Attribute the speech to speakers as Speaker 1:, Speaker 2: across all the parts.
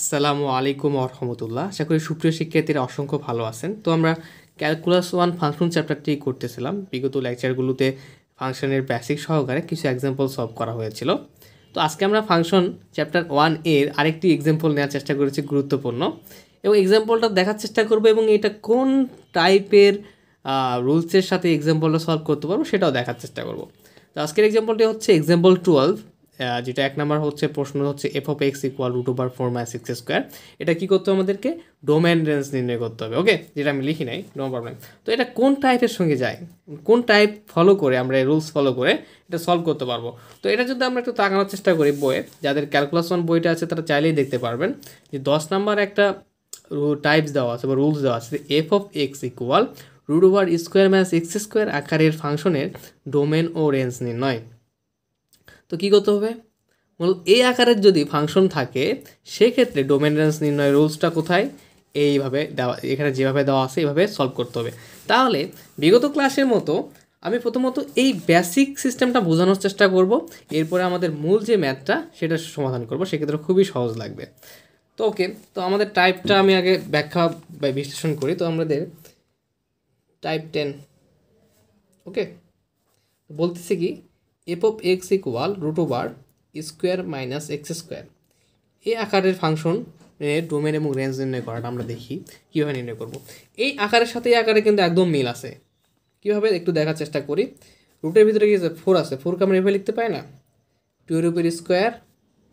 Speaker 1: আসসালামু আলাইকুম আরহামতুল্লাহ আশা করি সুপ্রিয় শিক্ষার্থীরা অসংখ্য ভালো আছেন তো আমরা ক্যালকুলাস ওয়ান ফাংশন চ্যাপ্টারটি করতেছিলাম বিগত লেকচারগুলোতে ফাংশনের বেসিক সহকারে কিছু এক্সাম্পল সলভ করা হয়েছিল তো আজকে আমরা ফাংশন চ্যাপ্টার ওয়ান এর আরেকটি এক্সাম্পল নেওয়ার চেষ্টা করেছি গুরুত্বপূর্ণ এবং এক্সাম্পলটা দেখার চেষ্টা করবো এবং এটা কোন টাইপের রুলসের সাথে এক্সাম্পলটা সলভ করতে পারবো সেটাও দেখার চেষ্টা করবো তো আজকের এক্সাম্পলটি হচ্ছে এক্সাম্পল টুয়েলভ যেটা এক নাম্বার হচ্ছে প্রশ্ন হচ্ছে F of X equal root over four my X square এটা কী করতে হবে আমাদেরকে ডোমেন রেঞ্জ নির্ণয় করতে হবে ওকে যেটা আমি লিখি নাই নো প্রবলেম তো এটা কোন টাইপের সঙ্গে যায় কোন টাইপ ফলো করে আমরা রুলস ফলো করে এটা সলভ করতে পারবো তো এটা যদি আমরা একটু তাকানোর চেষ্টা করি বইয়ে যাদের ক্যালকুলেশন বইটা আছে তারা চাইলেই দেখতে পারবেন যে দশ নাম্বার একটা টাইপস দেওয়া আছে বা রুলস দেওয়া আছে F of X equal root over square minus X square আকারের ফাংশনের ডোমেন ও রেঞ্জ নির্ণয় তো কী করতে হবে মূলত এই আকারের যদি ফাংশন থাকে সেক্ষেত্রে ডোমেনেন্স নির্ণয় রুলসটা কোথায় এইভাবে দেওয়া এখানে যেভাবে দেওয়া আছে এইভাবে সলভ করতে হবে তাহলে বিগত ক্লাসের মতো আমি প্রথমত এই বেসিক সিস্টেমটা বোঝানোর চেষ্টা করব এরপরে আমাদের মূল যে ম্যাথটা সেটা সমাধান করব সেক্ষেত্রে খুবই সহজ লাগবে তো ওকে তো আমাদের টাইপটা আমি আগে ব্যাখ্যা বা বিশ্লেষণ করি তো আমাদের টাইপ টেন ওকে বলতেছি কি F of X equal root over square minus X square এই আকারের ফাংশন ডোমেন এবং রেঞ্জ নির্ণয় করাটা আমরা দেখি কীভাবে নির্ণয় করব এই আকারের সাথে এই আকারে কিন্তু একদম মিল আছে কীভাবে একটু দেখার চেষ্টা করি রুটের ভিতরে কি আছে ফোর আছে ফোরকে আমরা এভাবে লিখতে পাই না টুয়ের উপর স্কোয়ার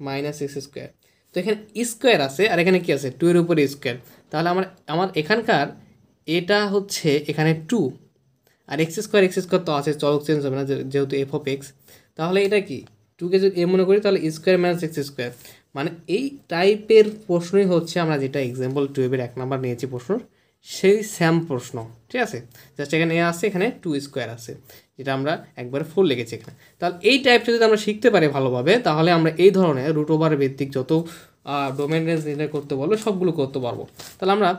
Speaker 1: মাইনাস এক্স স্কোয়ার তো এখানে স্কোয়ার আছে আর এখানে কি আছে টুয়ের উপরে স্কোয়ার তাহলে আমার আমার এখানকার এটা হচ্ছে এখানে টু আর এক্স স্কোয়ার এক্স স্কোয়ার তো আছে চলক চেঞ্জ হবে না যেহেতু এফ অফ এক্স তাহলে এটা কি টুকে যদি এ মনে করি তাহলে স্কোয়ার মাইনাস এক্স স্কোয়ার মানে এই টাইপের প্রশ্নই হচ্ছে আমরা যেটা এক্সাম্পল টুয়েলভের এক নাম্বার নিয়েছি প্রশ্ন সেই স্যাম প্রশ্ন ঠিক আছে জাস্ট এখানে এ আছে এখানে টু স্কোয়ার আছে যেটা আমরা একবার ফুল লেগেছি এখানে তাহলে এই টাইপটা যদি আমরা শিখতে পারি ভালোভাবে তাহলে আমরা এই ধরনের রুট ওভার ভিত্তিক যত ডোমেন রেঞ্জ নির্ণয় করতে বলবো সবগুলো করতে পারবো তাহলে আমরা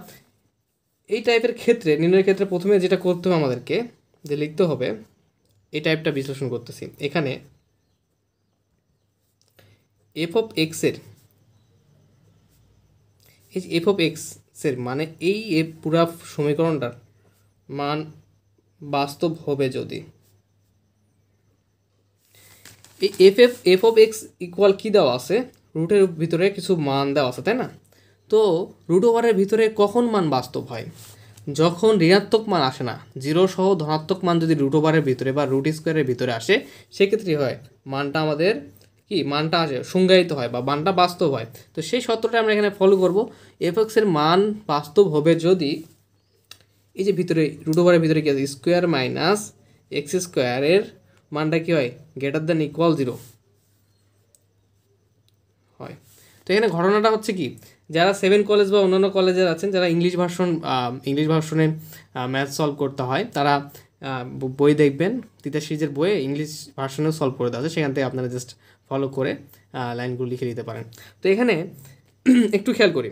Speaker 1: এই টাইপের ক্ষেত্রে নির্ণয়ের ক্ষেত্রে প্রথমে যেটা করতে হবে আমাদেরকে যে লিখতে হবে এই টাইপটা বিশ্লেষণ করতেছি এখানে এফ অফ এক্সের এই এফ অফ এক্সের মানে এই পুরা সমীকরণটার মান বাস্তব হবে যদি এই F F F of X equal কী দেওয়া আছে রুটের ভিতরে কিছু মান দেওয়া আছে তাই না তো রুট ওভারের ভিতরে কখন মান বাস্তব হয় যখন ঋণাত্মক মান আসে না জিরো সহ ধনাত্মক মান যদি রুট ওভারের ভিতরে বা রুট স্কোয়ারের ভিতরে আসে সেক্ষেত্রে হয় মানটা আমাদের কি মানটা আসে সংজ্ঞায়িত হয় বা মানটা বাস্তব হয় তো সেই সত্যটা আমরা এখানে ফলো করব এফ এক্সের মান বাস্তব হবে যদি এই যে ভিতরে রুট ওভারের ভিতরে কী আছে স্কোয়ার মাইনাস এক্স স্কোয়ারের মানটা কি হয় গ্রেটার দ্যান ইকুয়াল জিরো হয় তো এখানে ঘটনাটা হচ্ছে কি যারা সেভেন কলেজ বা অন্যান্য কলেজের আছেন যারা ইংলিশ ভার্সন ইংলিশ ভার্সনে ম্যাথ সলভ করতে হয় তারা বই দেখবেন তিতা সিরিজের বইয়ে ইংলিশ ভার্সনেও সলভ করে দেওয়া আছে সেখান থেকে আপনারা জাস্ট ফলো করে লাইনগুলো লিখে দিতে পারেন তো এখানে একটু খেয়াল করি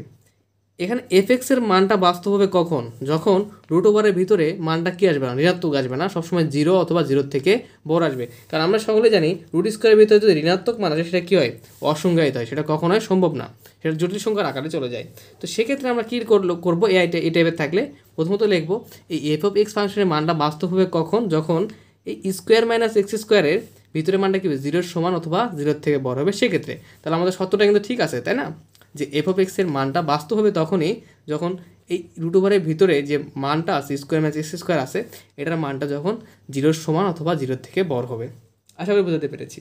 Speaker 1: এখানে এফ মানটা বাস্তব হবে কখন যখন রুট ওভারের ভিতরে মানটা কী আসবে না ঋণাত্মক আসবে না সবসময় জিরো অথবা জিরোর থেকে বড় আসবে কারণ আমরা সকলে জানি রুট স্কোয়ারের ভিতরে যদি ঋণাত্মক মান আসে সেটা কী হয় অসংজ্ঞায়িত হয় সেটা হয় সম্ভব না সেটা জটিল সংখ্যার আকারে চলে যায় তো সেক্ষেত্রে আমরা কী করলো করবো এই আইটা এই টাইপের থাকলে প্রথমত লিখবো এই এফ অফ এক্স ফাংশনের মানটা বাস্তব হবে কখন যখন এই স্কোয়ার মাইনাস এক্স স্কোয়ারের ভিতরে মানটা কি হবে জিরোর সমান অথবা জিরোর থেকে বড় হবে সেক্ষেত্রে তাহলে আমাদের সত্যটা কিন্তু ঠিক আছে তাই না যে এফ অফ এক্সের মানটা বাস্তব হবে তখনই যখন এই রুট ওভারের ভিতরে যে মানটা আছে স্কোয়ার ম্যাচ এক্স স্কোয়ার আছে এটার মানটা যখন জিরোর সমান অথবা জিরোর থেকে বড় হবে আশা করি বোঝাতে পেরেছি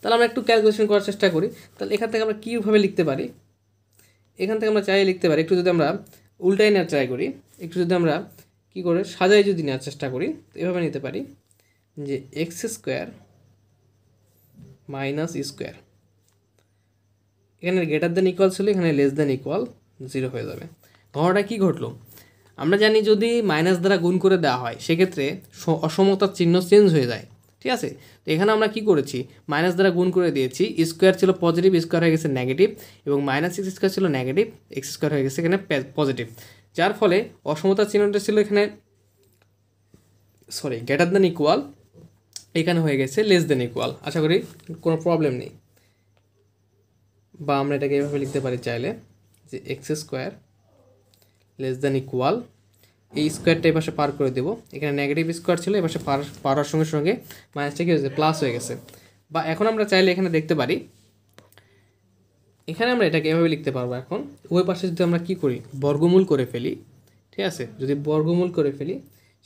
Speaker 1: তাহলে আমরা একটু ক্যালকুলেশন করার চেষ্টা করি তাহলে এখান থেকে আমরা কীভাবে লিখতে পারি এখান থেকে আমরা চাই লিখতে পারি একটু যদি আমরা উল্টাই নেওয়ার ট্রাই করি একটু যদি আমরা কী করে সাজাই যদি নেওয়ার চেষ্টা করি তো এভাবে নিতে পারি যে এক্স স্কোয়ার মাইনাস স্কোয়ার এখানে গ্রেটার দ্যান ইকুয়াল ছিল এখানে লেস দ্যান ইকুয়াল জিরো হয়ে যাবে ঘটনাটা কী ঘটলো আমরা জানি যদি মাইনাস দ্বারা গুণ করে দেওয়া হয় সেক্ষেত্রে অসমতার চিহ্ন চেঞ্জ হয়ে যায় ঠিক আছে তো এখানে আমরা কি করেছি মাইনাস দ্বারা গুণ করে দিয়েছি স্কোয়ার ছিল পজিটিভ স্কোয়ার হয়ে গেছে নেগেটিভ এবং মাইনাস এক্স স্কোয়ার ছিল নেগেটিভ এক্স স্কোয়ার হয়ে গেছে এখানে পজিটিভ যার ফলে অসমতার চিহ্নটা ছিল এখানে সরি গ্রেটার দ্যান ইকুয়াল এখানে হয়ে গেছে লেস দেন ইকুয়াল আশা করি কোনো প্রবলেম নেই বা আমরা এটাকে এভাবে লিখতে পারি চাইলে যে X square less than equal এই স্কোয়ারটা এপাশে পার করে দেবো এখানে নেগেটিভ স্কোয়ার ছিল এপাশে পার পারার সঙ্গে সঙ্গে মাইনাসটা কী হয়েছে প্লাস হয়ে গেছে বা এখন আমরা চাইলে এখানে দেখতে পারি এখানে আমরা এটাকে এভাবে লিখতে পারবো এখন ওই পাশে যদি আমরা কি করি বর্গমূল করে ফেলি ঠিক আছে যদি বর্গমূল করে ফেলি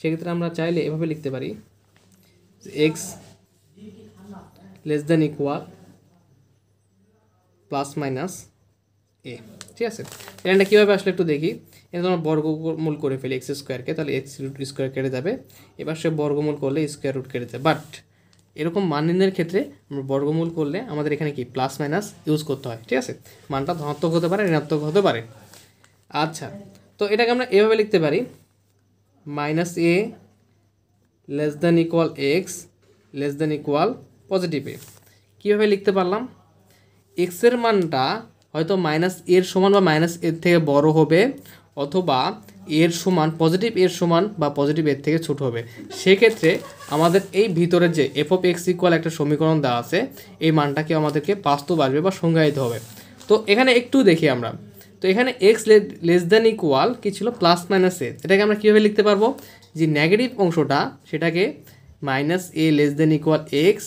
Speaker 1: সেক্ষেত্রে আমরা চাইলে এভাবে লিখতে পারি X less than equal plus minus A ঠিক আছে এটা কীভাবে আসলে একটু দেখি এটা তোমার বর্গমূল করে ফেলি এক্স স্কোয়ারকে তাহলে এক্স রুট স্কোয়ার কেটে যাবে এবার সে বর্গমূল করলে স্কোয়ার রুট কেটে যাবে বাট এরকম মান ক্ষেত্রে আমরা বর্গমূল করলে আমাদের এখানে কি প্লাস মাইনাস ইউজ করতে হয় ঠিক আছে মানটা ধনাত্মক হতে পারে ঋণাত্মক হতে পারে আচ্ছা তো এটাকে আমরা এভাবে লিখতে পারি minus A less than equal X less than equal positive A কীভাবে লিখতে পারলাম এক্সের মানটা হয়তো মাইনাস এর সমান বা মাইনাস এর থেকে বড় হবে অথবা এর সমান পজিটিভ এর সমান বা পজিটিভ এর থেকে ছোট হবে সেক্ষেত্রে আমাদের এই ভিতরে যে এফ অফ এক্স ইকুয়াল একটা সমীকরণ দেওয়া আছে এই মানটাকে আমাদেরকে বাস্তব আসবে বা সংজ্ঞায়িত হবে তো এখানে একটু দেখি আমরা তো এখানে এক্স লেস দ্যান ইকুয়াল কী ছিল প্লাস মাইনাস এ এটাকে আমরা কীভাবে লিখতে পারবো যে নেগেটিভ অংশটা সেটাকে minus A less than equal X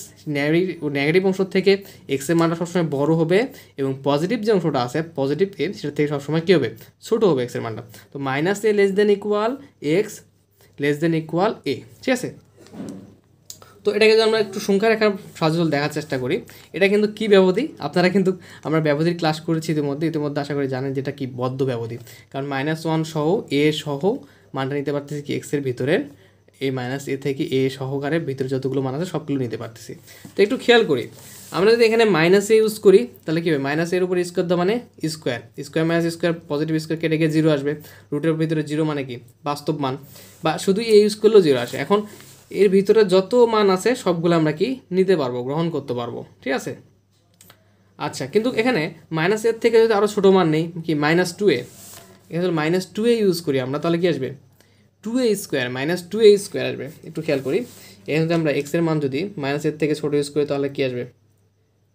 Speaker 1: negative অংশ থেকে এক্সের মানটা সবসময় বড় হবে এবং পজিটিভ যে অংশটা আছে পজিটিভ এ সেটা থেকে সবসময় কী হবে ছোটো হবে এক্সের মানটা তো minus A less than equal X less than equal A ঠিক আছে তো এটাকে যদি আমরা একটু সংখ্যা রেখার সাহায্য দেখার চেষ্টা করি এটা কিন্তু কি ব্যবধি আপনারা কিন্তু আমরা ব্যবধির ক্লাস করেছি ইতিমধ্যে ইতিমধ্যে আশা করি জানেন যেটা কি বদ্ধ ব্যবধি কারণ মাইনাস ওয়ান সহ এ সহ মানটা নিতে পারতেছি কি এক্সের ভিতরের এই মাইনাস এ থেকে এ সহকারে ভিতরে যতগুলো মান আছে সবগুলো নিতে পারতেছি তো একটু খেয়াল করি আমরা যদি এখানে মাইনাস এ ইউজ করি তাহলে কী হবে মাইনাস এর উপর স্কোয়ার দেওয়া মানে square square minus square positive square কেটে গিয়ে জিরো আসবে রুটের ভিতরে জিরো মানে কি বাস্তব মান বা শুধু এ ইউজ করলেও জিরো আসে এখন এর ভিতরে যত মান আছে সবগুলো আমরা কি নিতে পারবো গ্রহণ করতে পারবো ঠিক আছে আচ্ছা কিন্তু এখানে মাইনাস এর থেকে যদি আরও ছোটো মান নেই কি মাইনাস টু এ এখানে মাইনাস টু এ ইউজ করি আমরা তাহলে কি আসবে two A square minus two A square আসবে একটু খেয়াল করি এখানে যদি আমরা এক্সের মান যদি মাইনাস এর থেকে ছোটো স্কোয়ার তাহলে কী আসবে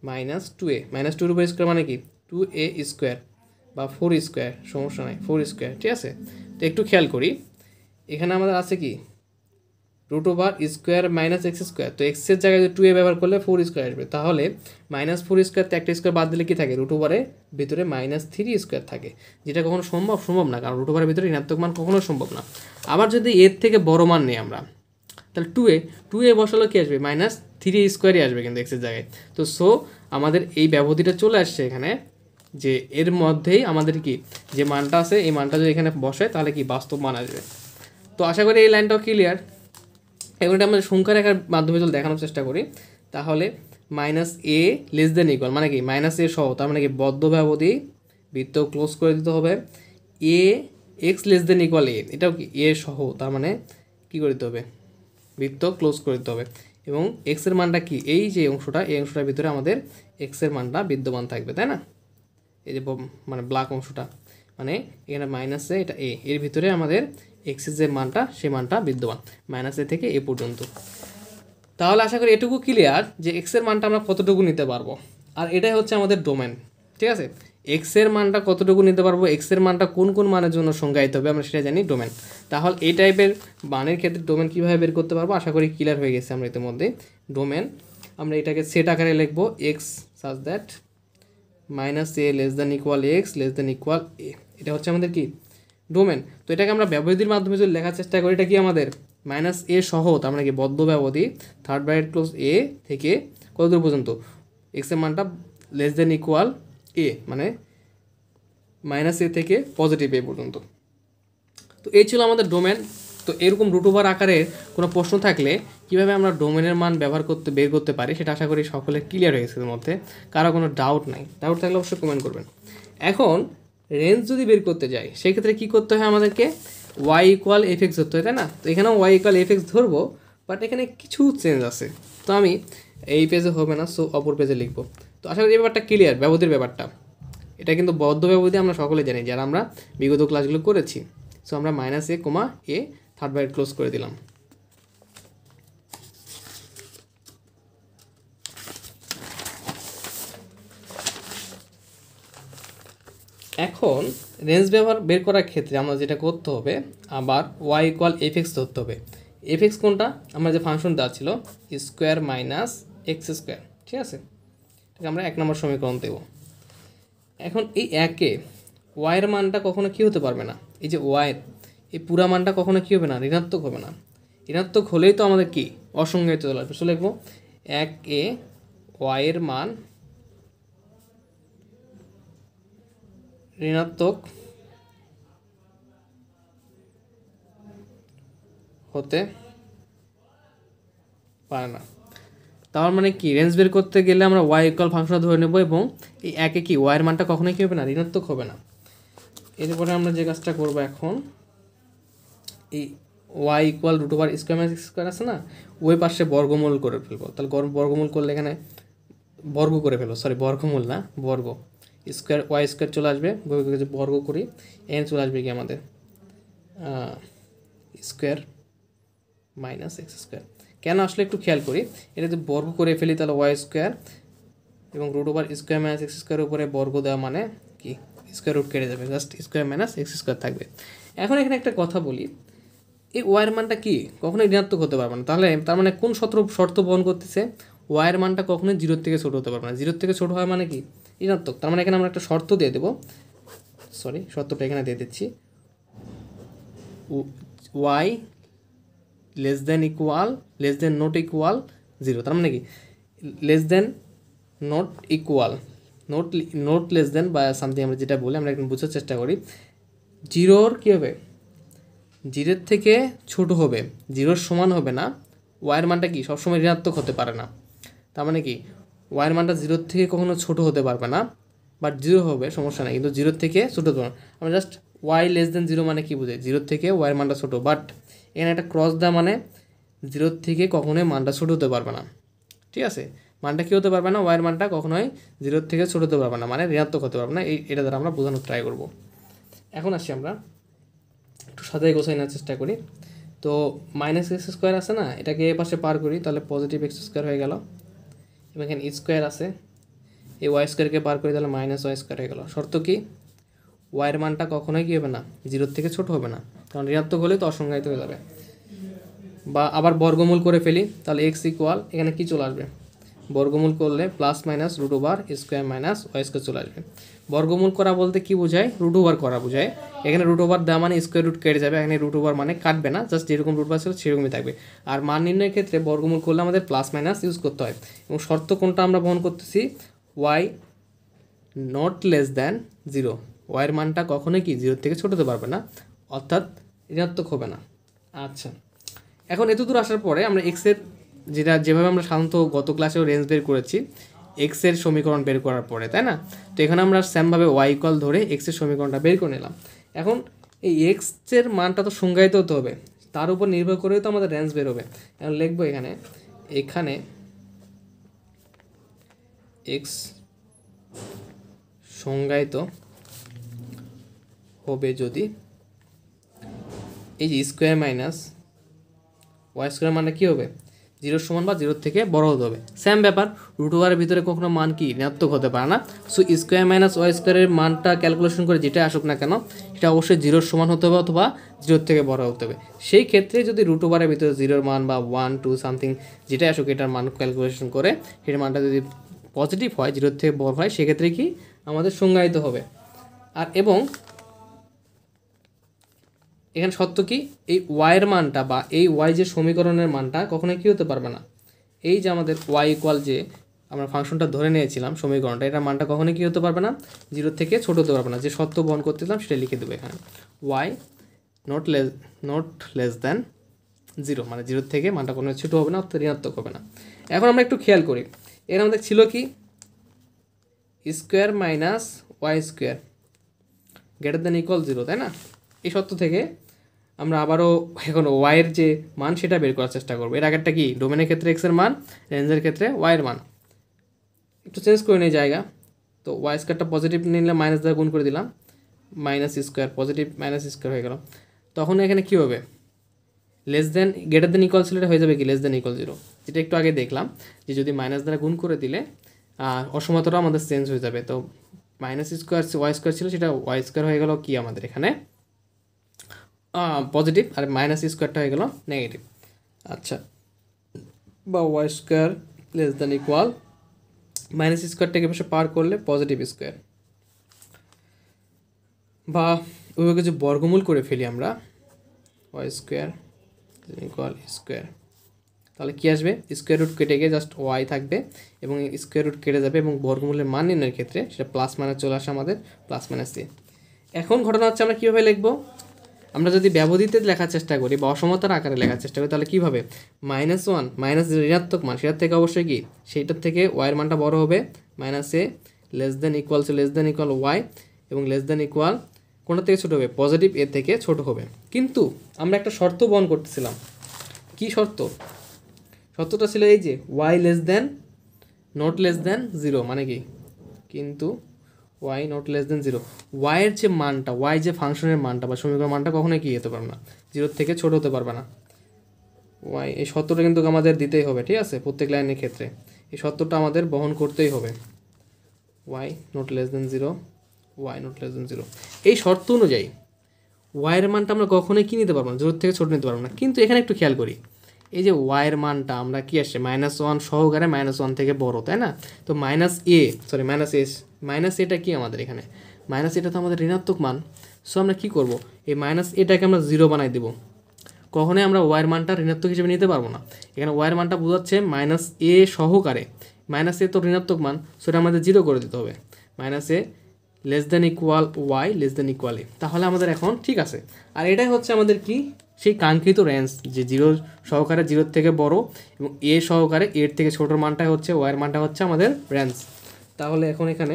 Speaker 1: মাইনাস টু এ মাইনাস টুর উপর স্কোয়ার মানে কি টু এ স্কোয়ার বা ফোর স্কোয়ার সমস্যা নাই ফোর স্কোয়ার ঠিক আছে তো একটু খেয়াল করি এখানে আমাদের আছে কি root over square minus X square তো এক্সের জায়গায় যদি টু এ ব্যবহার করলে ফোর স্কোয়ার আসবে তাহলে মাইনাস ফোর স্কোয়ার তো একটা স্কোয়ার বাদ দিলে কী থাকে রুট ওভারের ভিতরে মাইনাস থ্রি স্কোয়ার থাকে যেটা কখনো সম্ভব সম্ভব না কারণ রুট ওভারের ভিতরে ঋণাত্মক মান কখনো সম্ভব না আবার যদি এর থেকে বড় মান নিই আমরা তাহলে টু এ টু এ বসালো কী আসবে মাইনাস থ্রি স্কোয়ারই আসবে কিন্তু এক্সের জায়গায় তো সো আমাদের এই ব্যবধিটা চলে আসছে এখানে যে এর মধ্যেই আমাদের কি যে মানটা আছে এই মানটা যদি এখানে বসে তাহলে কি বাস্তব মান আসবে তো আশা করি এই লাইনটাও ক্লিয়ার এবং এটা আমরা সংখ্যা রেখার মাধ্যমে যদি দেখানোর চেষ্টা করি তাহলে minus A less than equal মানে কি মাইনাস এ সহ তার মানে কি বদ্ধ ব্যবধি বৃত্ত ক্লোজ করে দিতে হবে A X less than equal A এটাও কি এ সহ তার মানে কি করে দিতে হবে বৃত্ত ক্লোজ করে দিতে হবে এবং এক্সের মানটা কি এই যে অংশটা এই অংশটার ভিতরে আমাদের এক্সের মানটা বিদ্যমান থাকবে তাই না এই যে মানে ব্ল্যাক অংশটা মানে এখানে মাইনাস এটা এ এর ভিতরে আমাদের এক্সের যে মানটা সে মানটা বিদ্যমান মাইনাস এ থেকে এ পর্যন্ত তাহলে আশা করি এটুকু ক্লিয়ার যে এক্সের মানটা আমরা কতটুকু নিতে পারবো আর এটাই হচ্ছে আমাদের ডোমেন ঠিক আছে এক্সের মানটা কতটুকু নিতে পারবো এক্সের মানটা কোন কোন মানের জন্য সংজ্ঞায়িত হবে আমরা সেটা জানি ডোমেন তাহলে এই টাইপের মানের ক্ষেত্রে ডোমেন কীভাবে বের করতে পারবো আশা করি ক্লিয়ার হয়ে গেছে আমরা ইতিমধ্যে ডোমেন আমরা এটাকে সেট আকারে লিখবো X such that minus A less than equal X less than equal A এটা হচ্ছে আমাদের কি ডোমেন তো এটাকে আমরা ব্যবহৃতির মাধ্যমে যদি লেখার চেষ্টা করি এটা কি আমাদের মাইনাস এ সহ তার মানে কি বদ্ধ ব্যবধি থার্ড ব্রাইট ক্লোজ এ থেকে কতদূর পর্যন্ত এক্সের মানটা লেস দেন ইকুয়াল এ মানে মাইনাস এ থেকে পজিটিভ এ পর্যন্ত তো এই ছিল আমাদের ডোমেন তো এরকম রুট ওভার আকারের কোনো প্রশ্ন থাকলে কিভাবে আমরা ডোমেনের মান ব্যবহার করতে বের করতে পারি সেটা আশা করি সকলে ক্লিয়ার হয়ে গেছে মধ্যে কারো কোনো ডাউট নাই ডাউট থাকলে অবশ্যই কমেন্ট করবেন এখন রেঞ্জ যদি বের করতে যাই সেক্ষেত্রে কী করতে হয় আমাদেরকে ওয়াই ইকুয়াল এফ এক্স ধরতে হয় তাই না তো এখানেও ওয়াই ইকুয়াল এফ এক্স ধরবো বাট এখানে কিছু চেঞ্জ আছে তো আমি এই পেজে হবে না সো অপর পেজে লিখবো তো আশা করি ব্যাপারটা ক্লিয়ার ব্যবধির ব্যাপারটা এটা কিন্তু বদ্ধ ব্যবধি আমরা সকলে জানি যারা আমরা বিগত ক্লাসগুলো করেছি সো আমরা minus A comma A third bracket close করে দিলাম এখন রেঞ্জ ব্যবহার বের করার ক্ষেত্রে আমরা যেটা করতে হবে আবার ওয়াই ইকুয়াল এফ এক্স ধরতে হবে এফ এক্স কোনটা আমরা যে ফাংশন দেওয়া ছিল স্কোয়ার মাইনাস এক্স স্কোয়ার ঠিক আছে এটাকে আমরা এক নম্বর সমীকরণ দেব এখন এই একে ওয়াইয়ের মানটা কখনো কী হতে পারবে না এই যে ওয়াইয়ের এই পুরা মানটা কখনো কি হবে না ঋণাত্মক হবে না ঋণাত্মক হলেই তো আমাদের কি অসংজ্ঞায়িত চলে আসবে চলে লিখবো এক এ ওয়াইয়ের মান ঋণাত্মক হতে পারে না তার মানে কি রেঞ্জ বের করতে গেলে আমরা ওয়াই ইকুয়াল ফাংশনটা ধরে নেব এবং এই একে কি ওয়াইয়ের মানটা কখনোই কী হবে না ঋণাত্মক হবে না এরপরে আমরা যে কাজটা করব এখন এই Y equal root over square minus square আছে না ওই পাশে বর্গমূল করে ফেলবো তাহলে বর্গমূল করলে এখানে বর্গ করে ফেলবো সরি বর্গমূল না বর্গ স্কোয়ার ওয়াই স্কোয়ার চলে আসবে বর্গ করি এন চলে আসবে কি আমাদের স্কোয়ার মাইনাস এক্স স্কোয়ার কেন আসলে একটু খেয়াল করি এটা যদি বর্গ করে ফেলি তাহলে ওয়াই স্কোয়ার এবং root over square minus X square উপরে বর্গ দেওয়া মানে কি স্কোয়ার রুট কেটে যাবে just square minus X square থাকবে এখন এখানে একটা কথা বলি এই ওয়ার মানটা কি কখনোই ঋণাত্মক হতে পারবে না তাহলে তার মানে কোন শর্ত শর্ত বহন করতেছে ওয়ার মানটা কখনোই জিরোর থেকে ছোটো হতে পারবে না জিরোর থেকে ছোটো হয় মানে কি ঋণাত্মক তার মানে এখানে আমরা একটা শর্ত দিয়ে দেবো সরি শর্তটা এখানে দিয়ে দিচ্ছি Y less than equal less than not equal zero তার মানে কি less than not equal not not less than বা সামথিং আমরা যেটা বলি আমরা এখানে বোঝার চেষ্টা করি জিরোর কী হবে জিরোর থেকে ছোট হবে জিরোর সমান হবে না ওয়াইয়ের মানটা কি সবসময় ঋণাত্মক হতে পারে না তার মানে কি ওয়াইয়ের মানটা জিরোর থেকে কখনো ছোট হতে পারবে না বাট জিরো হবে সমস্যা নেই কিন্তু জিরোর থেকে ছোটো হতে আমরা just Y less than zero মানে কী বোঝায় জিরোর থেকে ওয়াইয়ের মানটা ছোটো বাট এখানে একটা ক্রস দেওয়া মানে জিরোর থেকে কখনোই মানটা ছোট হতে পারবে না ঠিক আছে মানটা কী হতে পারবে না ওয়াইয়ের মানটা কখনোই জিরোর থেকে ছোট হতে পারবে না মানে ঋণাত্মক হতে পারবে না এই এটা দ্বারা আমরা বোঝানোর ট্রাই করব এখন আসি আমরা একটু সাজাই নেওয়ার চেষ্টা করি তো মাইনাস এক্স স্কোয়ার আছে না এটাকে এ পাশে পার করি তাহলে পজিটিভ এক্স স্কোয়ার হয়ে গেল এবং এখানে স্কোয়ার e আছে এই ওয়াই স্কোয়ারকে বার করে তাহলে মাইনাস ওয়াই স্কোয়ার হয়ে গেল শর্ত কি ওয়াইয়ের মানটা কখনোই কী হবে না জিরোর থেকে ছোট হবে না কারণ ঋণাত্মক হলে তো অসংজ্ঞায়িত হয়ে যাবে বা আবার বর্গমূল করে ফেলি তাহলে এক্স ইকুয়াল এখানে কী চলে আসবে বর্গমূল করলে plus minus root over square minus Y square চলে আসবে বর্গমূল করা বলতে কি বোঝায় রুট ওভার করা বোঝায় এখানে রুট ওভার দেওয়া মানে স্কোয়ার রুট কেটে যাবে এখানে রুট ওভার মানে কাটবে না জাস্ট যেরকম রুট ওভার ছিল সেরকমই থাকবে আর মান নির্ণয়ের ক্ষেত্রে বর্গমূল করলে আমাদের প্লাস মাইনাস ইউজ করতে হয় এবং শর্ত কোনটা আমরা বহন করতেছি Y not less than zero ওয়াইয়ের মানটা কখনোই কি জিরোর থেকে ছোট হতে পারবে না অর্থাৎ ঋণাত্মক হবে না আচ্ছা এখন এতদূর আসার পরে আমরা এক্সের যেটা যেভাবে আমরা সাধারণত গত ক্লাসেও রেঞ্জ বের করেছি এক্সের সমীকরণ বের করার পরে তাই না তো এখানে আমরা স্যামভাবে ওয়াই কল ধরে এক্সের সমীকরণটা বের করে নিলাম এখন এই এক্সের মানটা তো সংজ্ঞায়িত হতে হবে তার উপর নির্ভর করেই তো আমাদের রেঞ্জ হবে এখন লিখবো এখানে এখানে এক্স সংজ্ঞায়িত হবে যদি এই যে স্কোয়ার মাইনাস ওয়াই স্কোয়ার মানটা কী হবে জিরোর সমান বা জিরোর থেকে বড় হতে হবে সেম ব্যাপার রুট ওভারের ভিতরে কখনো মান কি ঋণাত্মক হতে পারে না সো স্কোয়ার মাইনাস ওয়াই স্কোয়ারের মানটা ক্যালকুলেশন করে যেটা আসুক না কেন সেটা অবশ্যই জিরোর সমান হতে হবে অথবা জিরোর থেকে বড় হতে হবে সেই ক্ষেত্রে যদি রুট ওয়ারের ভিতরে জিরোর মান বা ওয়ান টু সামথিং যেটাই আসুক এটার মান ক্যালকুলেশন করে সেটার মানটা যদি পজিটিভ হয় জিরোর থেকে বড় হয় সেক্ষেত্রে কি আমাদের সংজ্ঞায়িত হবে আর এবং এখানে সত্য কি এই ওয়াইয়ের মানটা বা এই ওয়াই যে সমীকরণের মানটা কখনো কি হতে পারবে না এই যে আমাদের ওয়াই ইকুয়াল যে আমরা ফাংশনটা ধরে নিয়েছিলাম সমীকরণটা এটার মানটা কখনো কি হতে পারবে না জিরোর থেকে ছোটো হতে পারবে না যে সত্য বহন করতেছিলাম সেটা লিখে দেবো এখানে Y not less not less than zero মানে জিরোর থেকে মানটা কোনো ছোটো হবে না অর্থাৎ ঋণাত্মক হবে না এখন আমরা একটু খেয়াল করি এর আমাদের ছিল কি square minus Y square greater than equal zero তাই না এই সত্য থেকে আমরা আবারও এখন ওয়াইয়ের যে মান সেটা বের করার চেষ্টা করবো এর আগেরটা কি ডোমেনের ক্ষেত্রে এক্সের মান রেঞ্জের ক্ষেত্রে ওয়াইয়ের মান একটু চেঞ্জ করে নিই জায়গা তো ওয়াই স্কোয়ারটা পজিটিভ নিলে মাইনাস দ্বারা গুণ করে দিলাম minus square positive minus square হয়ে গেল তখন এখানে কী হবে less than greater than equal zero হয়ে যাবে কি লেস দেন ইকুয়াল জিরো যেটা একটু আগে দেখলাম যে যদি মাইনাস দ্বারা গুণ করে দিলে অসমতটা আমাদের চেঞ্জ হয়ে যাবে তো মাইনাস স্কোয়ার ওয়াই স্কোয়ার ছিল সেটা ওয়াই স্কোয়ার হয়ে গেল কি আমাদের এখানে পজিটিভ আর মাইনাস স্কোয়ারটা হয়ে গেল নেগেটিভ আচ্ছা বা Y square less than equal minus স্কোয়ারটাকে পাশে পার করলে পজিটিভ স্কোয়ার বা ওইভাবে যে বর্গমূল করে ফেলি আমরা ওয়াই স্কোয়ার ইকুয়াল স্কোয়ার তাহলে কী আসবে স্কোয়ার রুট কেটে গিয়ে জাস্ট ওয়াই থাকবে এবং স্কোয়ার রুট কেটে যাবে এবং বর্গমূলের মান নির্ণয়ের ক্ষেত্রে সেটা প্লাস মাইনাস চলে আসে আমাদের প্লাস মাইনাস দিয়ে এখন ঘটনা হচ্ছে আমরা কীভাবে লিখবো আমরা যদি ব্যবধিতে লেখার চেষ্টা করি বা অসমতার আকারে লেখার চেষ্টা করি তাহলে কীভাবে মাইনাস ওয়ান মাইনাস ঋণাত্মক মান সেটার থেকে অবশ্যই কি সেইটার থেকে ওয়াইয়ের মানটা বড় হবে minus A less than equal সে লেস দেন ইকুয়াল ওয়াই এবং লেস দেন ইকুয়াল কোনটা থেকে ছোটো হবে পজিটিভ এর থেকে ছোট হবে কিন্তু আমরা একটা শর্ত বহন করতেছিলাম কি শর্ত শর্তটা ছিল এই যে Y less than not less than zero মানে কি কিন্তু Y not less than zero ওয়াইয়ের যে মানটা ওয়াই যে ফাংশনের মানটা বা সমীকরণের মানটা কখনোই কী হতে পারবে না জিরোর থেকে ছোট হতে পারবে না ওয়াই এই সত্যটা কিন্তু আমাদের দিতেই হবে ঠিক আছে প্রত্যেক লাইনের ক্ষেত্রে এই সত্যটা আমাদের বহন করতেই হবে Y not less than zero Y not less than zero এই শর্ত অনুযায়ী ওয়াইয়ের মানটা আমরা কখনোই কি নিতে পারবো না জিরোর থেকে ছোট নিতে পারবো না কিন্তু এখানে একটু খেয়াল করি এই যে ওয়াইয়ের মানটা আমরা কি আসছে মাইনাস ওয়ান সহকারে মাইনাস ওয়ান থেকে বড় তাই না তো minus A sorry minus S minus এটা কি আমাদের এখানে মাইনাস এটা তো আমাদের ঋণাত্মক মান সো আমরা কি করব এই মাইনাস এটাকে আমরা জিরো বানাই দেব কখনোই আমরা ওয়াইয়ের মানটা ঋণাত্মক হিসেবে নিতে পারবো না এখানে ওয়াইয়ের মানটা বোঝাচ্ছে মাইনাস এ সহকারে মাইনাস এ তো ঋণাত্মক মান সেটা আমাদের জিরো করে দিতে হবে minus A less than equal Y less than equal A তাহলে আমাদের এখন ঠিক আছে আর এটাই হচ্ছে আমাদের কি সেই কাঙ্ক্ষিত রেঞ্জ যে জিরো সহকারে জিরোর থেকে বড় এবং এ সহকারে এর থেকে ছোটোর মানটাই হচ্ছে ওয়ার মানটা হচ্ছে আমাদের রেঞ্জ তাহলে এখন এখানে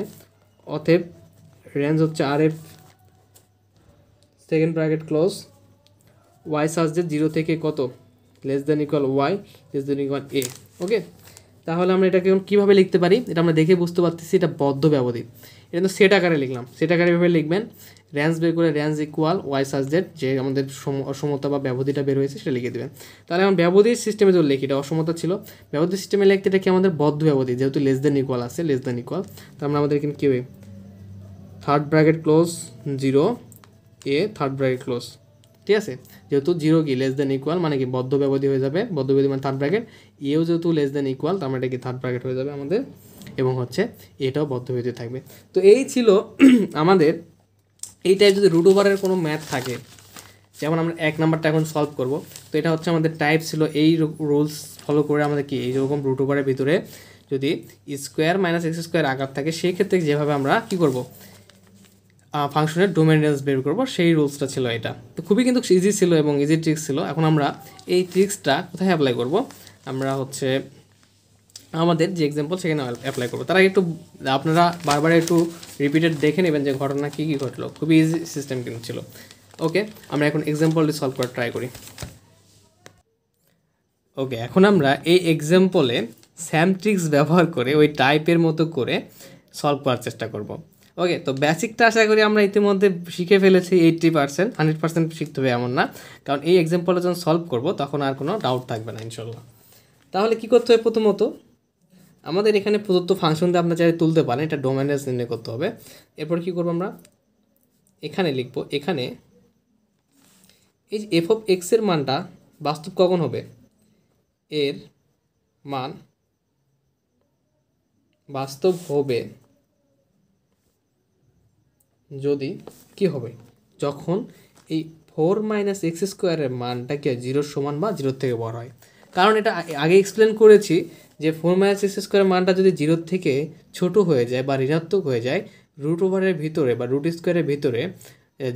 Speaker 1: অতএব রেঞ্জ হচ্ছে R F second bracket close Y such zero থেকে কত less than equal Y less than equal A okay তাহলে আমরা এটাকে কীভাবে লিখতে পারি এটা আমরা দেখে বুঝতে পারতেছি এটা বদ্ধ ব্যবধি এটা কিন্তু সেট আকারে লিখলাম সেট আকারে এভাবে লিখবেন র্যান্স বের করে range equal Y such Z যে আমাদের অসমতা বা ব্যবধিটা বের হয়েছে সেটা লিখে দেবেন তাহলে আমার ব্যবধির সিস্টেমে যদি লিখি এটা অসমতা ছিল ব্যবধির সিস্টেমে লিখতে এটা কি আমাদের বদ্ধ ব্যবধি যেহেতু লেস দেন ইকুয়াল আছে লেস দেন ইকুয়াল তার মানে আমাদের এখানে হবে third bracket close zero A third bracket close ঠিক আছে যেহেতু জিরো কি লেস দেন ইকুয়াল মানে কি বদ্ধ ব্যবধি হয়ে যাবে বদ্ধ ব্যবধি মানে থার্ড ব্র্যাকেট এও যেহেতু লেস দেন ইকুয়াল তার মানে এটা কি থার্ড ব্র্যাকেট হয়ে যাবে আমাদের এবং হচ্ছে এটাও বদ্ধভেদে থাকবে তো এই ছিল আমাদের এইটাই যদি রুট ওভারের কোনো ম্যাথ থাকে যেমন আমরা এক নাম্বারটা এখন সলভ করব তো এটা হচ্ছে আমাদের টাইপ ছিল এই রুলস ফলো করে আমাদের কি এই রকম রুট ওভারের ভিতরে যদি স্কোয়ার মাইনাস এক্স স্কোয়ার আকার থাকে সেই ক্ষেত্রে যেভাবে আমরা কি করব ফাংশনের ডোমেন রেঞ্জ বের করব সেই রুলসটা ছিল এটা তো খুবই কিন্তু ইজি ছিল এবং ইজি ট্রিক্স ছিল এখন আমরা এই ট্রিক্সটা কোথায় অ্যাপ্লাই করব আমরা হচ্ছে আমাদের যে এক্সাম্পল সেখানে অ্যাপ্লাই করবো তারা একটু আপনারা বারবার একটু রিপিটেড দেখে নেবেন যে ঘটনা কী কী ঘটলো খুবই ইজি সিস্টেম কিন্তু ছিল ওকে আমরা এখন এক্সাম্পলটি সলভ করার ট্রাই করি ওকে এখন আমরা এই এক্সাম্পলে স্যামট্রিক্স ব্যবহার করে ওই টাইপের মতো করে সলভ করার চেষ্টা করব ওকে তো বেসিকটা আশা করি আমরা ইতিমধ্যে শিখে ফেলেছি এইট্টি পার্সেন্ট হান্ড্রেড পার্সেন্ট শিখতে হবে এমন না কারণ এই এক্সাম্পলটা যখন সলভ করবো তখন আর কোনো ডাউট থাকবে না ইনশাল্লাহ তাহলে কী করতে হবে প্রথমত আমাদের এখানে প্রদত্ত ফাংশন দিয়ে আপনার চাইলে তুলতে পারেন এটা ডোমেনেস নির্ণয় করতে হবে এরপর কি করব আমরা এখানে লিখব এখানে এই যে এফ অফ এক্সের মানটা বাস্তব কখন হবে এর মান বাস্তব হবে যদি কি হবে যখন এই ফোর মাইনাস এক্স স্কোয়ারের মানটা কি জিরোর সমান বা জিরোর থেকে বড় হয় কারণ এটা আগে এক্সপ্লেন করেছি যে ফোর মাইনাস এক্স স্কোয়ারের মানটা যদি জিরোর থেকে ছোট হয়ে যায় বা ঋণাত্মক হয়ে যায় রুট ওভারের ভিতরে বা রুট স্কোয়ারের ভিতরে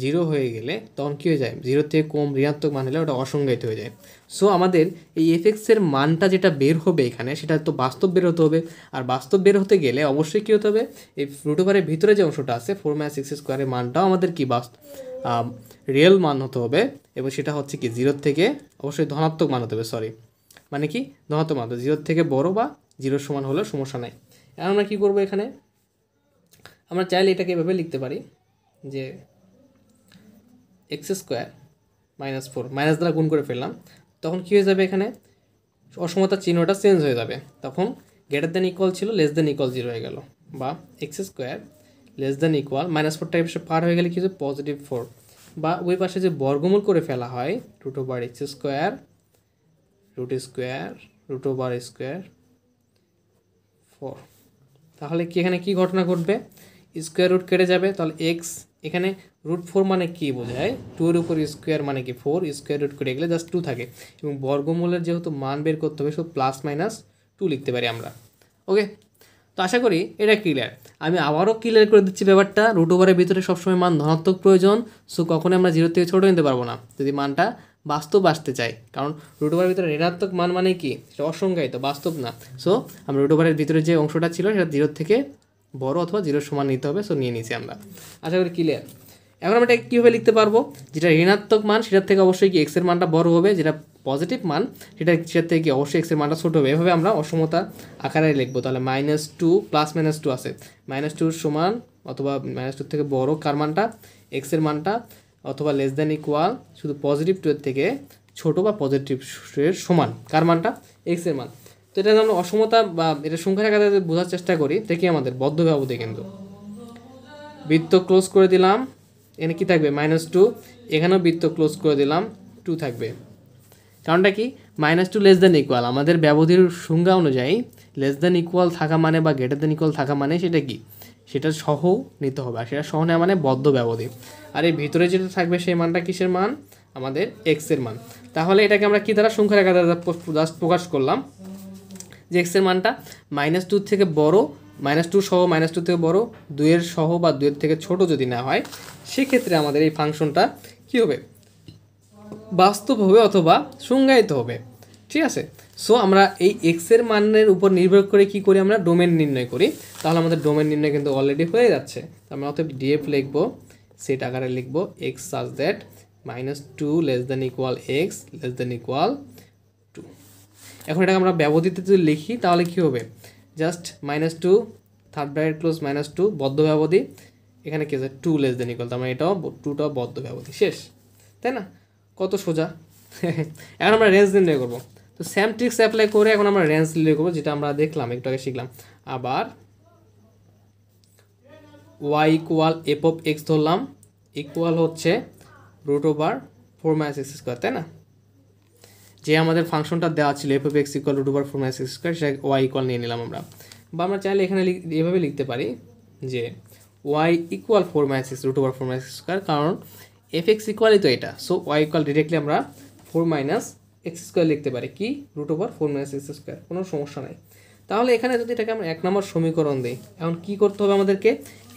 Speaker 1: জিরো হয়ে গেলে তখন কী হয়ে যায় জিরোর থেকে কম ঋণাত্মক মান হলে ওটা অসংজ্ঞায়িত হয়ে যায় সো আমাদের এই এফেক্সের মানটা যেটা বের হবে এখানে সেটা তো বাস্তব বের হতে হবে আর বাস্তব বের হতে গেলে অবশ্যই কী হতে হবে এই রুট ওভারের ভিতরে যে অংশটা আছে ফোর মাইনাস সিক্স স্কোয়ারের মানটাও আমাদের কি বাস্তব রিয়েল মান হতে হবে এবং সেটা হচ্ছে কি জিরোর থেকে অবশ্যই ধনাত্মক মান হতে হবে সরি মানে কি ধনাত্মক মাত্রা জিরোর থেকে বড় বা জিরোর সমান হলেও সমস্যা নাই এখন আমরা কী করবো এখানে আমরা চাইলে এটাকে এভাবে লিখতে পারি যে X square minus four minus দ্বারা গুণ করে ফেললাম তখন কী হয়ে যাবে এখানে অসমতার চিহ্নটা চেঞ্জ হয়ে যাবে তখন গ্রেটার দ্যান ইকুয়াল ছিল লেস দ্যান ইকুয়াল জিরো হয়ে গেল বা X square less than equal minus four type পার হয়ে গেলে কি হচ্ছে পজিটিভ ফোর বা ওই পাশে যে বর্গমূল করে ফেলা হয় root over X square root square root over square four তাহলে কি এখানে কি ঘটনা ঘটবে স্কোয়ার রুট কেটে যাবে তাহলে এক্স এখানে রুট ফোর মানে কী বোঝায় টুর উপর স্কোয়ার মানে কি ফোর স্কোয়ার রুট কেটে গেলে জাস্ট টু থাকে এবং বর্গমূলের যেহেতু মান বের করতে হবে শুধু প্লাস মাইনাস টু লিখতে পারি আমরা ওকে তো আশা করি এটা ক্লিয়ার আমি আবারও ক্লিয়ার করে দিচ্ছি ব্যাপারটা রুট ওভারের ভিতরে সবসময় মান ধনাত্মক প্রয়োজন সো কখনো আমরা জিরো থেকে ছোটো নিতে পারবো না যদি মানটা বাস্তব আসতে চাই কারণ রুট ওভারের ভিতরে ঋণাত্মক মান মানে কি সেটা অসংজ্ঞায়িত বাস্তব না সো আমরা রুট ওভারের ভিতরে যে অংশটা ছিল সেটা জিরোর থেকে বড় অথবা জিরোর সমান নিতে হবে সো নিয়ে নিয়েছি আমরা আশা করি ক্লিয়ার এখন আমরা এটা কীভাবে লিখতে পারবো যেটা ঋণাত্মক মান সেটার থেকে অবশ্যই কি এক্সের মানটা বড় হবে যেটা পজিটিভ মান সেটা সেটার থেকে কি অবশ্যই এক্সের মানটা ছোটো হবে এভাবে আমরা অসমতা আকারে লিখবো তাহলে minus two plus minus two আছে মাইনাস টুর সমান অথবা মাইনাস টুর থেকে বড় কার মানটা এক্সের মানটা অথবা লেস দ্যান ইকুয়াল শুধু পজিটিভ টুয়ের থেকে ছোট বা পজিটিভ এর সমান কার মানটা এক্স এর মান তো এটা আমরা অসমতা বা এটা সংখ্যার আকারে বোঝার চেষ্টা করি দেখি আমাদের বদ্ধ ব্যবধি কিন্তু বৃত্ত ক্লোজ করে দিলাম এখানে কি থাকবে মাইনাস টু এখানেও বৃত্ত ক্লোজ করে দিলাম টু থাকবে কারণটা কি minus two less than equal আমাদের ব্যবধির সংজ্ঞা অনুযায়ী লেস দ্যান ইকুয়াল থাকা মানে বা গ্রেটার দ্যান ইকুয়াল থাকা মানে সেটা কি সেটা সহ নিতে হবে আর সেটা সহ নেওয়া মানে বদ্ধ ব্যবধি আর এই ভিতরে যেটা থাকবে সেই মানটা কিসের মান আমাদের এক্সের মান তাহলে এটাকে আমরা কী দ্বারা সংখ্যা রেখা দ্বারা প্রকাশ করলাম যে এক্সের মানটা মাইনাস টুর থেকে বড় মাইনাস টু সহ মাইনাস টু থেকে বড় দুয়ের সহ বা দুয়ের থেকে ছোট যদি না হয় সেক্ষেত্রে আমাদের এই ফাংশনটা কী হবে বাস্তব হবে অথবা সংজ্ঞায়িত হবে ঠিক আছে সো আমরা এই এক্সের মানের উপর নির্ভর করে কি করি আমরা ডোমেন নির্ণয় করি তাহলে আমাদের ডোমেন নির্ণয় কিন্তু অলরেডি হয়ে যাচ্ছে আমরা মানে অতএব ডিএফ লিখবো সেট আকারে লিখবো X such that minus two less than equal X less than equal two এখন এটাকে আমরা ব্যবধিতে যদি লিখি তাহলে কি হবে just minus two third bracket close minus two বদ্ধ ব্যবধি এখানে কি আছে টু লেস দেন ইকুয়াল তার মানে এটাও টুটাও বদ্ধ ব্যবধি শেষ তাই না কত সোজা এখন আমরা রেঞ্জ নির্ণয় করবো তো স্যাম ট্রিক্স অ্যাপ্লাই করে এখন আমরা রেঞ্জ লিড করবো যেটা আমরা দেখলাম একটু আগে শিখলাম আবার Y equal F of X ধরলাম ইকুয়াল হচ্ছে root over four minus X square তাই না যে আমাদের ফাংশনটা দেওয়া ছিল F of X equal root over four minus X square সেটা ওয়াই ইকুয়াল নিয়ে নিলাম আমরা বা আমরা চাইলে এখানে এভাবে লিখতে পারি যে Y equal four minus X root over four minus X square কারণ এফ এক্স ইকুয়ালই তো এটা সো ওয়াই ইকুয়াল ডিরেক্টলি আমরা ফোর মাইনাস এক্স স্কোয়ার লিখতে পারি কি root over four minus X square কোনো সমস্যা নাই তাহলে এখানে যদি এটাকে আমরা এক নম্বর সমীকরণ দিই এখন কি করতে হবে আমাদেরকে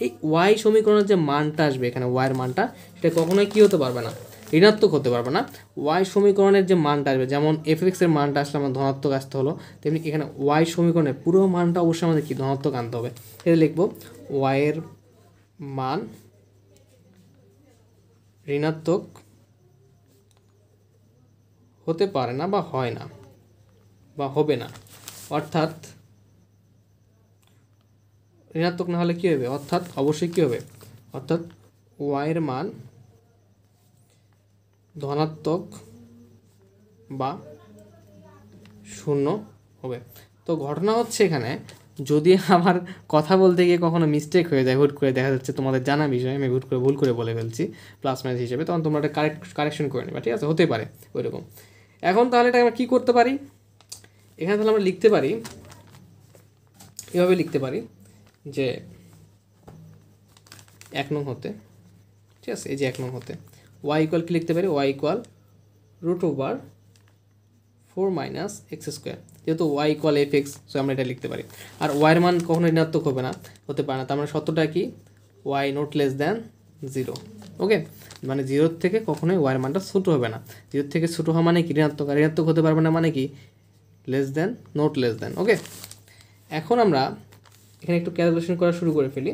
Speaker 1: এই ওয়াই সমীকরণের যে মানটা আসবে এখানে ওয়াইয়ের মানটা সেটা কখনোই কী হতে পারবে না ঋণাত্মক হতে পারবে না ওয়াই সমীকরণের যে মানটা আসবে যেমন এফ এক্সের মানটা আসলে আমার ধনাত্মক আসতে হলো তেমনি এখানে ওয়াই সমীকরণের পুরো মানটা অবশ্যই আমাদের কি ধনাত্মক আনতে হবে সেটা লিখবো ওয়াইয়ের মান ঋণাত্মক হতে পারে না বা হয় না বা হবে না অর্থাৎ ঋণাত্মক না হলে কী হবে অর্থাৎ অবশ্যই কী হবে অর্থাৎ ওয়াইয়ের মান ধনাত্মক বা শূন্য হবে তো ঘটনা হচ্ছে এখানে যদি আমার কথা বলতে গিয়ে কখনো মিস্টেক হয়ে যায় হুট করে দেখা যাচ্ছে তোমাদের জানা বিষয় আমি হুট করে ভুল করে বলে ফেলছি প্লাস মাইনাস হিসেবে তখন তোমরা একটা কারেক্ট কারেকশন করে নেবে ঠিক আছে হতে পারে ওইরকম এখন তাহলে এটা আমরা কী করতে পারি এখানে তাহলে আমরা লিখতে পারি এভাবে লিখতে পারি যে এক নং হতে ঠিক আছে এই যে এক নং হতে ওয়াই ইকুয়াল কি লিখতে পারি Y equal root over four minus X square যেহেতু Y equal F X so আমরা এটা লিখতে পারি আর ওয়াইয়ের মান কখনো ঋণাত্মক হবে না হতে পারে না তার মানে সত্যটা কি Y not less than zero okay মানে জিরোর থেকে কখনোই ওয়ার মানটা ছোটো হবে না জিরোর থেকে ছোটো হওয়া মানে কি ঋণাত্মক আর ঋণাত্মক হতে পারবে না মানে কি less than not less than okay এখন আমরা এখানে একটু ক্যালকুলেশন করা শুরু করে ফেলি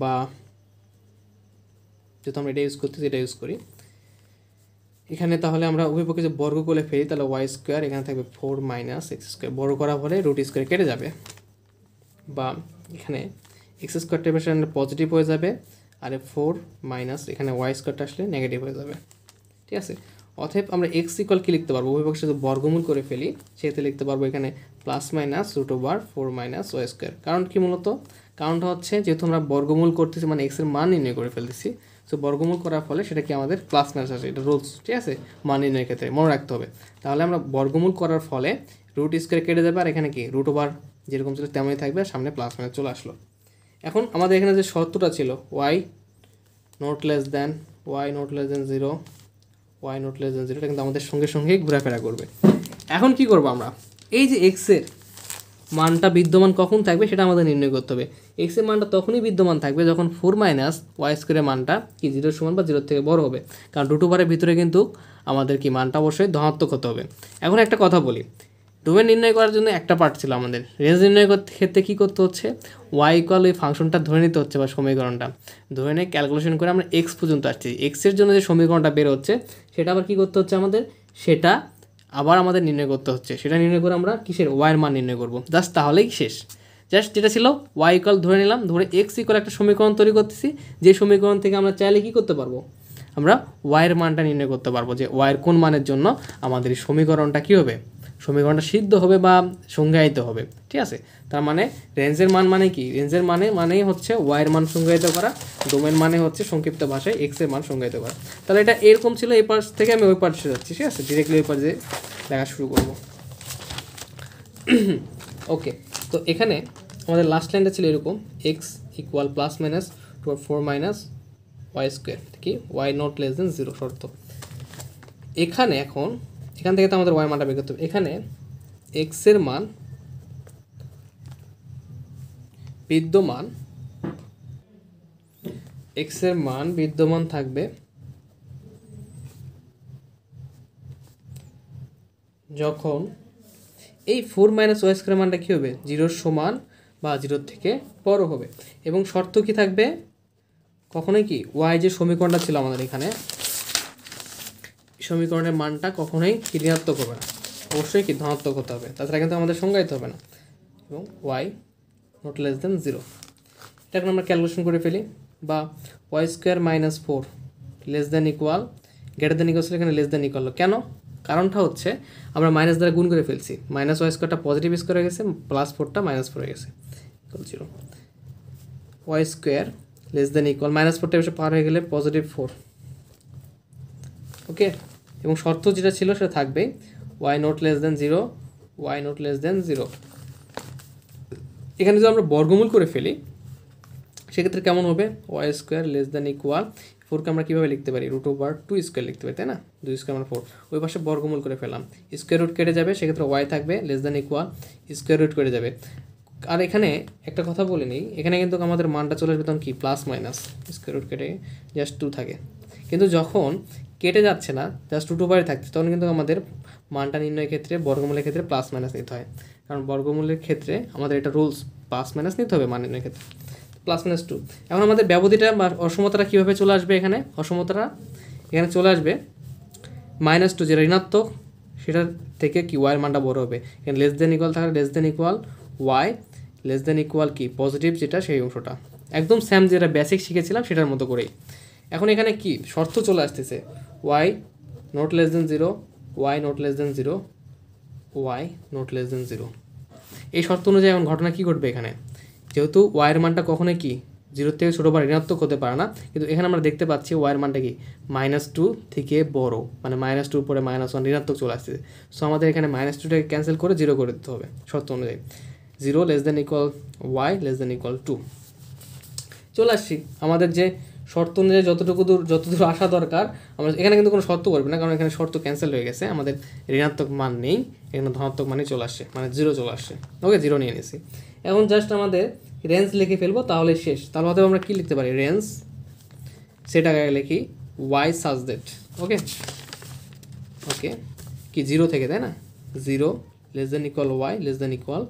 Speaker 1: বা যেহেতু আমরা এটা ইউজ করতেছি এটা ইউজ করি এখানে তাহলে আমরা উভয় পক্ষে যে বর্গ করে ফেলি তাহলে ওয়াই স্কোয়ার এখানে থাকবে ফোর মাইনাস এক্স স্কোয়ার বর্গ করা হলে রুট স্কোয়ার কেটে যাবে বা এখানে এক্স স্কোয়ারটা এবার পজিটিভ হয়ে যাবে আর ফোর মাইনাস এখানে ওয়াই স্কোয়ারটা আসলে নেগেটিভ হয়ে যাবে ঠিক আছে অতএব আমরা এক্স ইকল কী লিখতে পারবো অভিভাবক যদি বর্গমূল করে ফেলি সেক্ষেত্রে লিখতে পারবো এখানে plus minus root over four minus Y square কারণ কি মূলত কারণটা হচ্ছে যেহেতু আমরা বর্গমূল করতেছি মানে এক্সের মান নির্ণয় করে ফেলতেছি সো বর্গমূল করার ফলে সেটা কি আমাদের প্লাস মাইনাস আছে এটা রুলস ঠিক আছে মান নির্ণয়ের ক্ষেত্রে মনে রাখতে হবে তাহলে আমরা বর্গমূল করার ফলে রুট স্কোয়ার কেটে যাবে আর এখানে কি রুট ওভার যেরকম ছিল তেমনই থাকবে আর সামনে প্লাস মাইনাস চলে আসলো এখন আমাদের এখানে যে শর্তটা ছিল Y not less than Y not less than zero Y not less than zero এটা কিন্তু আমাদের সঙ্গে সঙ্গে ঘোরাফেরা করবে এখন কি করব আমরা এই যে এক্সের মানটা বিদ্যমান কখন থাকবে সেটা আমাদের নির্ণয় করতে হবে এক্সের মানটা তখনই বিদ্যমান থাকবে যখন ফোর মাইনাস ওয়াই স্কোয়ারের মানটা কি জিরোর সমান বা জিরোর থেকে বড় হবে কারণ দুটো বারের ভিতরে কিন্তু আমাদের কি মানটা অবশ্যই ধনাত্মক হতে হবে এখন একটা কথা বলি ডোমেন নির্ণয় করার জন্য একটা পার্ট ছিল আমাদের রেঞ্জ নির্ণয় করতে ক্ষেত্রে কী করতে হচ্ছে ওয়াই ইকুয়াল ওই ফাংশনটা ধরে নিতে হচ্ছে বা সমীকরণটা ধরে নিয়ে ক্যালকুলেশন করে আমরা এক্স পর্যন্ত আসছি এক্সের জন্য যে সমীকরণটা বের হচ্ছে সেটা আবার কী করতে হচ্ছে আমাদের সেটা আবার আমাদের নির্ণয় করতে হচ্ছে সেটা নির্ণয় করে আমরা কিসের ওয়াইয়ের মান নির্ণয় করবো জাস্ট তাহলেই শেষ জাস্ট যেটা ছিল ওয়াই ইকুয়াল ধরে নিলাম ধরে এক্স ইকুয়াল একটা সমীকরণ তৈরি করতেছি যে সমীকরণ থেকে আমরা চাইলে কী করতে পারবো আমরা ওয়াইয়ের মানটা নির্ণয় করতে পারবো যে ওয়াইয়ের কোন মানের জন্য আমাদের এই সমীকরণটা কী হবে সমীকরণটা সিদ্ধ হবে বা সংজ্ঞায়িত হবে ঠিক আছে তার মানে রেঞ্জের মান মানে কি রেঞ্জের মানে মানেই হচ্ছে ওয়াইয়ের মান সংজ্ঞায়িত করা ডোমেন মানে হচ্ছে সংক্ষিপ্ত ভাষায় এক্সের মান সংজ্ঞায়িত করা তাহলে এটা এরকম ছিল এই পার্স থেকে আমি ওই পার্সে যাচ্ছি ঠিক আছে ডিরেক্টলি ওই পার্সে দেখা শুরু করব ওকে তো এখানে আমাদের লাস্ট লাইনটা ছিল এরকম X equal plus minus two four minus Y square কি Y not less than zero শর্ত এখানে এখন এখান থেকে তো আমাদের ওয়াই মানটা বের করতে হবে এখানে এক্সের মান বিদ্যমান এক্সের মান বিদ্যমান থাকবে যখন এই ফোর মাইনাস ওয়াই স্কোয়ার মানটা কী হবে জিরোর সমান বা জিরোর থেকে বড় হবে এবং শর্ত কি থাকবে কখনোই কি ওয়াই যে সমীকরণটা ছিল আমাদের এখানে সমীকরণের মানটা কখনোই কি ঋণাত্মক হবে না অবশ্যই কি ধনাত্মক হতে হবে তাছাড়া কিন্তু আমাদের সংজ্ঞায়িত হবে না এবং Y not less than zero এটা এখন আমরা ক্যালকুলেশন করে ফেলি বা Y square minus four less than equal greater than equal এখানে লেস দেন ইকুয়াল কেন কারণটা হচ্ছে আমরা মাইনাস দ্বারা গুণ করে ফেলছি মাইনাস ওয়াই স্কোয়ারটা পজিটিভ স্কোয়ার হয়ে গেছে প্লাস ফোরটা মাইনাস ফোর হয়ে গেছে equal zero Y square less than equal minus ফোরটা এসে পার হয়ে গেলে পজিটিভ ফোর ওকে এবং শর্ত যেটা ছিল সেটা থাকবে y not less than zero Y not less than zero এখানে যদি আমরা বর্গমূল করে ফেলি সেক্ষেত্রে কেমন হবে y square less than equal ফোরকে আমরা কীভাবে লিখতে পারি রুট ওভার টু স্কোয়ার লিখতে পারি তাই না দুই স্কোয়ার আমরা ফোর ওই পাশে বর্গমূল করে ফেলাম স্কোয়ার রুট কেটে যাবে সেক্ষেত্রে ওয়াই থাকবে less than equal square root কেটে যাবে আর এখানে একটা কথা বলে নিই এখানে কিন্তু আমাদের মানটা চলে আসবে তখন কি প্লাস মাইনাস স্কোয়ার রুট কেটে জাস্ট টু থাকে কিন্তু যখন কেটে যাচ্ছে না জাস্ট টু ওভারে থাকছে তখন কিন্তু আমাদের মানটা নির্ণয়ের ক্ষেত্রে বর্গমূলের ক্ষেত্রে প্লাস মাইনাস নিতে হয় কারণ বর্গমূলের ক্ষেত্রে আমাদের এটা রুলস প্লাস মাইনাস নিতে হবে মান নির্ণয়ের ক্ষেত্রে প্লাস মাইনাস টু এখন আমাদের ব্যবধিটা বা অসমতাটা কীভাবে চলে আসবে এখানে অসমতাটা এখানে চলে আসবে মাইনাস টু যেটা ঋণাত্মক সেটার থেকে কি ওয়াইয়ের মানটা বড় হবে এখানে লেস দেন ইকুয়াল থাকলে less than equal Y less than equal কি পজিটিভ যেটা সেই অংশটা একদম স্যাম যেটা বেসিক শিখেছিলাম সেটার মতো করেই এখন এখানে কি শর্ত চলে আসতেছে y not less than zero y not less than zero y not less than zero এই শর্ত অনুযায়ী এখন ঘটনা কি ঘটবে এখানে যেহেতু ওয়াইয়ের মানটা কখনো কি জিরো থেকে ছোটো বা ঋণাত্মক হতে পারে না কিন্তু এখানে আমরা দেখতে পাচ্ছি ওয়াইয়ের মানটা কি মাইনাস টু থেকে বড় মানে মাইনাস টুর পরে মাইনাস ওয়ান ঋণাত্মক চলে আসছে সো আমাদের এখানে মাইনাস টুটাকে ক্যান্সেল করে জিরো করে দিতে হবে শর্ত অনুযায়ী zero less than equal Y less than equal two চলে আসছি আমাদের যে শর্ত অনুযায়ী যতটুকু দূর যতদূর আসা দরকার আমরা এখানে কিন্তু কোনো শর্ত করবে না কারণ এখানে শর্ত ক্যান্সেল হয়ে গেছে আমাদের ঋণাত্মক মান নেই এখানে ধনাত্মক মানই চলে আসছে মানে জিরো চলে আসছে ওকে জিরো নিয়ে নিয়েছি এখন জাস্ট আমাদের রেঞ্জ লিখে ফেলবো তাহলে শেষ তাহলে অতএব আমরা কী লিখতে পারি রেঞ্জ সেটা আগে লিখি ওয়াই সাজ দ্যাট ওকে ওকে কি জিরো থেকে তাই না zero less than equal Y less than equal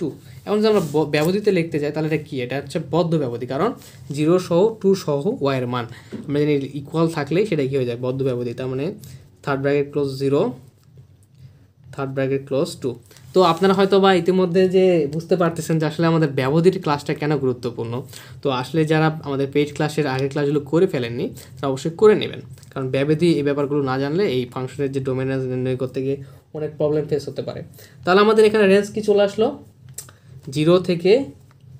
Speaker 1: two এখন যদি আমরা ব্যবধিতে লিখতে যাই তাহলে এটা কী এটা হচ্ছে বদ্ধ ব্যবধি কারণ জিরো সহ টু সহ ওয়াইয়ের মান আমরা জানি ইকুয়াল থাকলেই সেটা কী হয়ে যায় বদ্ধ ব্যবধি তার মানে third bracket close zero third bracket close two তো আপনারা হয়তো বা ইতিমধ্যে যে বুঝতে পারতেছেন যে আসলে আমাদের ব্যবধির ক্লাসটা কেন গুরুত্বপূর্ণ তো আসলে যারা আমাদের পেজ ক্লাসের আগের ক্লাসগুলো করে ফেলেননি তারা অবশ্যই করে নেবেন কারণ ব্যবধি এই ব্যাপারগুলো না জানলে এই ফাংশনের যে ডোমেন নির্ণয় করতে গিয়ে অনেক প্রবলেম ফেস হতে পারে তাহলে আমাদের এখানে রেঞ্জ কি চলে আসলো জিরো থেকে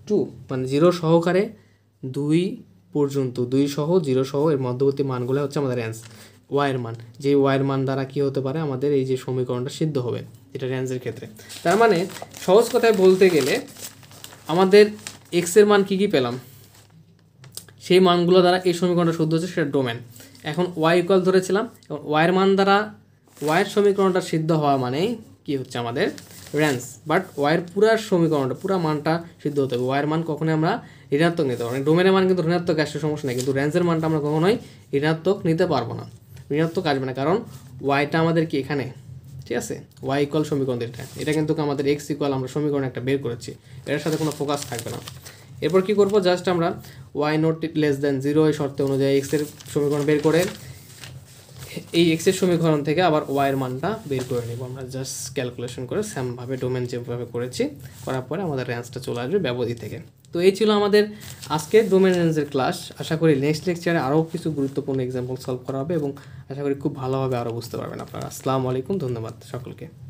Speaker 1: টু মানে জিরো সহকারে দুই পর্যন্ত দুই সহ জিরো সহ এর মধ্যবর্তী মানগুলো হচ্ছে আমাদের অ্যান্স ওয়াইয়ের মান যে ওয়াইয়ের মান দ্বারা কী হতে পারে আমাদের এই যে সমীকরণটা সিদ্ধ হবে এটা র্যান্সের ক্ষেত্রে তার মানে সহজ কথায় বলতে গেলে আমাদের এক্সের মান কী কী পেলাম সেই মানগুলো দ্বারা এই সমীকরণটা শুদ্ধ হচ্ছে সেটা ডোমেন এখন ওয়াই ইকুয়াল ধরেছিলাম এবং ওয়াইয়ের মান দ্বারা ওয়াইয়ের সমীকরণটা সিদ্ধ হওয়া মানেই কী হচ্ছে আমাদের রেঞ্জ বাট ওয়াইয়ের পুরা সমীকরণটা পুরা মানটা সিদ্ধ হতে হবে ওয়াইয়ের মান কখনোই আমরা ঋণাত্মক নিতে পারবো ডোমেনের মান কিন্তু ঋণাত্মক আসলে সমস্যা নেই কিন্তু রেঞ্জের মানটা আমরা কখনোই ঋণাত্মক নিতে পারবো না ঋণাত্মক আসবে না কারণ ওয়াইটা আমাদের কি এখানে ঠিক আছে ওয়াই ইকুয়াল সমীকরণ এটা এটা কিন্তু আমাদের এক্স ইকুয়াল আমরা সমীকরণ একটা বের করেছি এটার সাথে কোনো ফোকাস থাকবে না এরপর কি করব জাস্ট আমরা y not less than zero এই শর্তে অনুযায়ী এক্সের সমীকরণ বের করে এই এক্সের সমীকরণ থেকে আবার ওয়াইয়ের মানটা বের করে নেব আমরা জাস্ট ক্যালকুলেশন করে সেমভাবে ডোমেন যেভাবে করেছি করার পরে আমাদের রেঞ্জটা চলে আসবে ব্যবধি থেকে তো এই ছিল আমাদের আজকের ডোমেন রেঞ্জের ক্লাস আশা করি নেক্সট লেকচারে আরও কিছু গুরুত্বপূর্ণ এক্সাম্পল সলভ করা হবে এবং আশা করি খুব ভালোভাবে আরও বুঝতে পারবেন আপনারা আসসালামু আলাইকুম ধন্যবাদ সকলকে